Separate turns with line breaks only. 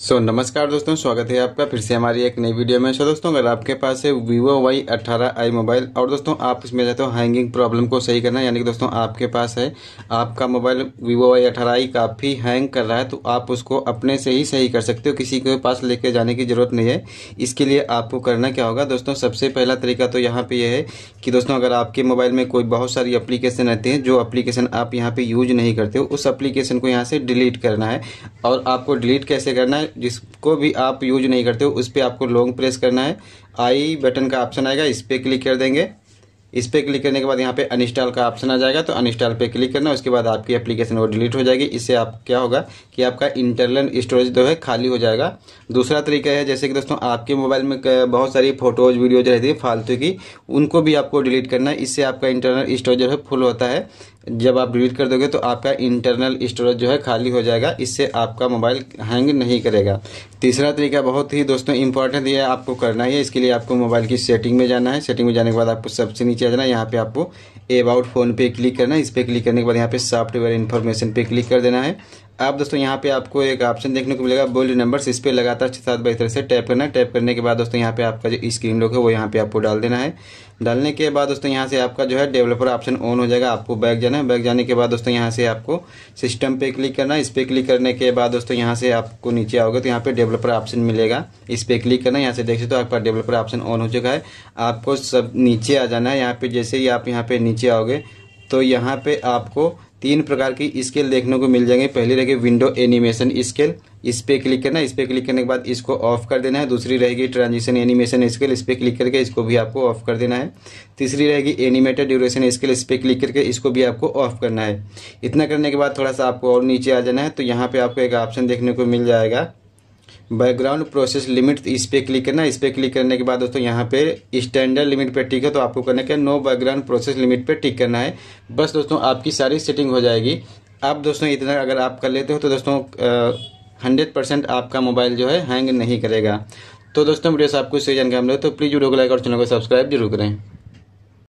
सो so, नमस्कार दोस्तों स्वागत है आपका फिर से हमारी एक नई वीडियो में सो दोस्तों अगर आपके पास है वीवो वाई अट्ठारह आई मोबाइल और दोस्तों आप इसमें चाहते हो हैंगिंग प्रॉब्लम को सही करना यानी कि दोस्तों आपके पास है आपका मोबाइल वीवो वाई अट्ठारह आई काफ़ी हैंग कर रहा है तो आप उसको अपने से ही सही कर सकते हो किसी के पास लेके जाने की ज़रूरत नहीं है इसके लिए आपको करना क्या होगा दोस्तों सबसे पहला तरीका तो यहाँ पर यह है कि दोस्तों अगर आपके मोबाइल में कोई बहुत सारी अप्लीकेशन रहती हैं जो अप्लीकेशन आप यहाँ पर यूज नहीं करते हो उस अप्लीकेशन को यहाँ से डिलीट करना है और आपको डिलीट कैसे करना है जिसको भी आप यूज नहीं करते हो उस पर आपको लॉन्ग प्रेस करना है आई बटन का ऑप्शन आएगा इस पर क्लिक कर देंगे इस पर क्लिक करने के बाद यहाँ पे अनस्टॉल का ऑप्शन आ जाएगा तो अनस्टॉल पे क्लिक करना उसके बाद आपकी एप्लीकेशन वो डिलीट हो जाएगी इससे आप क्या होगा कि आपका इंटरनल स्टोरेज जो है खाली हो जाएगा दूसरा तरीका है जैसे कि दोस्तों आपके मोबाइल में बहुत सारी फोटोज वीडियोज रहती है फालतू की उनको भी आपको डिलीट करना है इससे आपका इंटरनल स्टोरेज जो है फुल होता है जब आप डिलीट कर दोगे तो आपका इंटरनल स्टोरेज जो है खाली हो जाएगा इससे आपका मोबाइल हैंग नहीं करेगा तीसरा तरीका बहुत ही दोस्तों इंपॉर्टेंट ये आपको करना है इसके लिए आपको मोबाइल की सेटिंग में जाना है सेटिंग में जाने के बाद आपको सबसे नीचे नीचे आ जाना यहाँ पे आपको अबाउट फ़ोन पे क्लिक करना है इस पर क्लिक करने के बाद यहाँ पे सॉफ्टवेयर इन्फॉर्मेशन पे क्लिक कर देना है आप दोस्तों यहाँ पे आपको एक ऑप्शन देखने को मिलेगा बोल्ड नंबर्स इस पर लगातार छः सात बाईस तरह से टैप करना है टैप करने के बाद दोस्तों यहाँ पे आपका जो स्क्रीन लॉक है वो यहाँ पे आपको डाल देना है डालने के बाद दोस्तों यहाँ से आपका जो है डेवलपर ऑप्शन ऑन हो जाएगा आपको बैक जाना है बैक जाने के बाद दोस्तों यहाँ से आपको सिस्टम पे क्लिक करना है इस पर क्लिक करने के बाद दोस्तों यहाँ से आपको नीचे आओगे तो यहाँ पे डेवलपर ऑप्शन मिलेगा इस पर क्लिक करना है यहाँ से देख सकते हो आपका डेवलपर ऑप्शन ऑन हो चुका है आपको सब नीचे आ जाना है यहाँ पे जैसे ही आप यहाँ पे नीचे आओगे तो यहाँ पे आपको तीन प्रकार की स्केल देखने को मिल जाएंगे पहली रहेगी विंडो एनिमेशन स्केल इस पर क्लिक करना इस पर क्लिक करने के बाद इसको ऑफ कर देना है दूसरी रहेगी ट्रांजिशन एनिमेशन स्केल इस पर क्लिक करके इसको भी आपको ऑफ कर देना है तीसरी रहेगी एनिमेटेड ड्यूरेशन स्केल इस पर क्लिक करके इसको भी आपको ऑफ करना है इतना करने के बाद थोड़ा सा आपको और नीचे आ जाना है तो यहाँ पर आपको एक ऑप्शन देखने को मिल जाएगा बैकग्राउंड प्रोसेस लिमिट इस पर क्लिक करना इस पर क्लिक करने के बाद दोस्तों यहाँ पे स्टैंडर्ड लिमिट पे टिक है तो आपको करना क्या नो बैकग्राउंड प्रोसेस लिमिट पे टिक करना है बस दोस्तों आपकी सारी सेटिंग हो जाएगी आप दोस्तों इतना अगर आप कर लेते हो तो दोस्तों हंड्रेड परसेंट आपका मोबाइल जो है हैंग नहीं करेगा तो दोस्तों वीडियो से आपको सही जानकारी मिले तो प्लीज़ वीडियो को लाइक और चैनल को सब्सक्राइब जरूर करें